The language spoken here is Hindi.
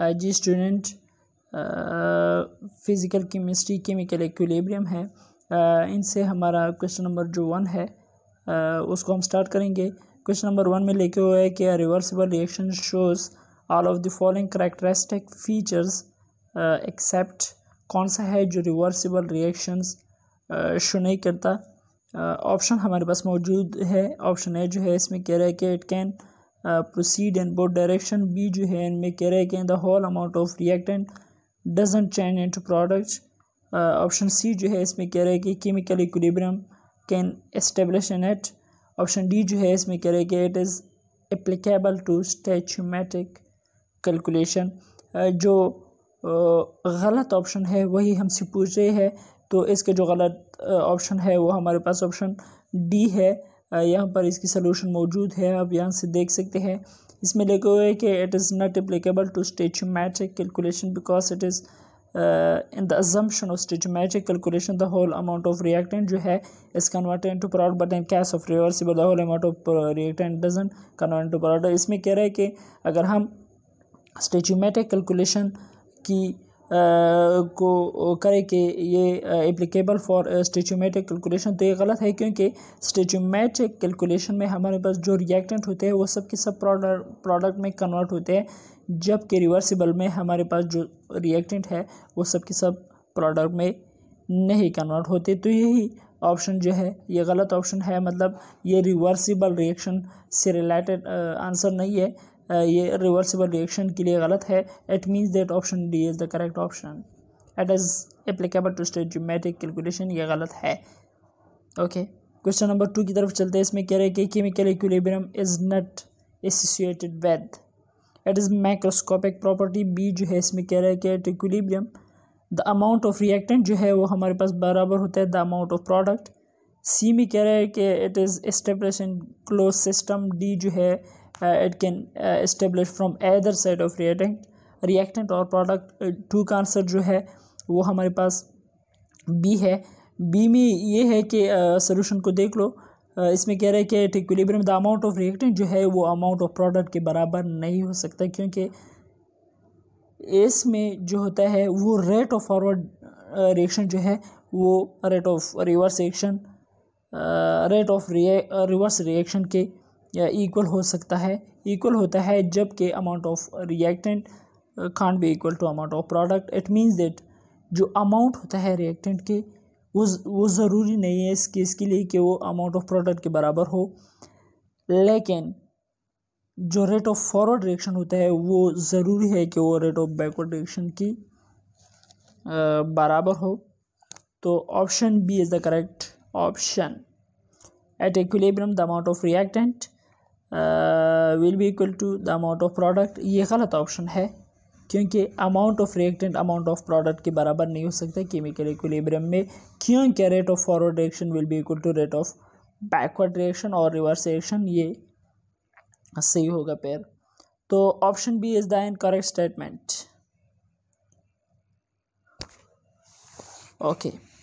Uh, जी student physical chemistry chemical equilibrium है uh, इनसे हमारा क्वेश्चन नंबर जो वन है uh, उसको हम स्टार्ट करेंगे क्वेश्चन नंबर वन में लेके हुआ है कि reversible reaction shows all of the following characteristic features except कौन सा है जो रिवर्सिबल रिएक्शंस शो नहीं करता ऑप्शन हमारे पास मौजूद है ऑप्शन ए जो है इसमें कह रहा है कि it can proceed and both direction B जो है इनमें कह रहे हैं कि whole amount of reactant doesn't change into product option C जो है इसमें कह रहे हैं कि chemical equilibrium can establish in at option D जो है इसमें कह रहे हैं कि it is applicable to stoichiometric calculation जो गलत ऑप्शन है वही हमसे पूछ रहे हैं तो इसके जो गलत ऑप्शन है वो हमारे पास ऑप्शन डी है यहाँ पर इसकी सोल्यूशन मौजूद है आप यहाँ से देख सकते हैं इसमें लिखा हुआ है कि it is not applicable to stoichiometric calculation because it is in the assumption of stoichiometric calculation the whole amount of reactant जो है is converted into product but in case of reversible the whole amount of reactant doesn't convert into product इसमें कह रहा है कि अगर हम स्टेचूमेटिक कैलकुलेशन की को करे कि ये एप्लीकेबल फॉर स्टेचोमेटिक कैलकुलेशन तो ये गलत है क्योंकि स्टेचोमेटिक कैलकुलेशन में हमारे पास जो रिएक्टेंट होते हैं वो सब के सब प्रोडक्ट प्रोडक्ट में कन्वर्ट होते हैं जबकि रिवर्सिबल में हमारे पास जो रिएक्टेंट है वो सब के सब प्रोडक्ट में नहीं कन्वर्ट होते तो यही ऑप्शन जो है ये गलत ऑप्शन है मतलब ये रिवर्सिबल रिएक्शन से रिलेटेड आंसर नहीं है ये रिवर्सिबल रिएक्शन के लिए गलत है it means that option D is the correct option it is applicable to stoichiometric calculation ये गलत है ओके क्वेश्चन नंबर टू की तरफ चलते हैं इसमें कह रहे हैं कि chemical equilibrium is not associated with it is microscopic property B जो है इसमें कह रहे हैं कि at equilibrium the amount of reactant जो है वो हमारे पास बराबर होता है the amount of product C में कह रहे हैं कि it is establish in close system D जो है Uh, it can uh, establish from either side of reactant reactant और प्रोडक्ट टू का आंसर जो है वो हमारे पास बी है बी में ये है कि सोल्यूशन uh, को देख लो आ, इसमें कह रहे हैं कि equilibrium the amount of reactant जो है वो अमाउंट ऑफ प्रोडक्ट के बराबर नहीं हो सकता क्योंकि इसमें जो होता है वो रेट ऑफ फॉरवर्ड रिएक्शन जो है वो rate of reverse reaction rate of reverse reaction के या इक्वल हो सकता है इक्वल होता है जबकि amount of reactant can't be equal to amount of product it means that जो अमाउंट होता है रिएक्टेंट के वो वो ज़रूरी नहीं है इस केस के लिए कि वो अमाउंट ऑफ प्रोडक्ट के बराबर हो लेकिन जो रेट ऑफ फॉरवर्ड रिएक्शन होता है वो ज़रूरी है कि वो रेट ऑफ बैकवर्ड रिएक्शन की uh, बराबर हो तो option B is the correct option at equilibrium the amount of reactant will be equal to the amount of product ये गलत ऑप्शन है क्योंकि amount of reactant amount of product के बराबर नहीं हो सकता केमिकल इक्विलिब्रियम में क्योंकि rate of forward reaction will be equal to rate of backward reaction और रिवर्स रिएक्शन ये सही होगा पैर तो option B is the incorrect statement okay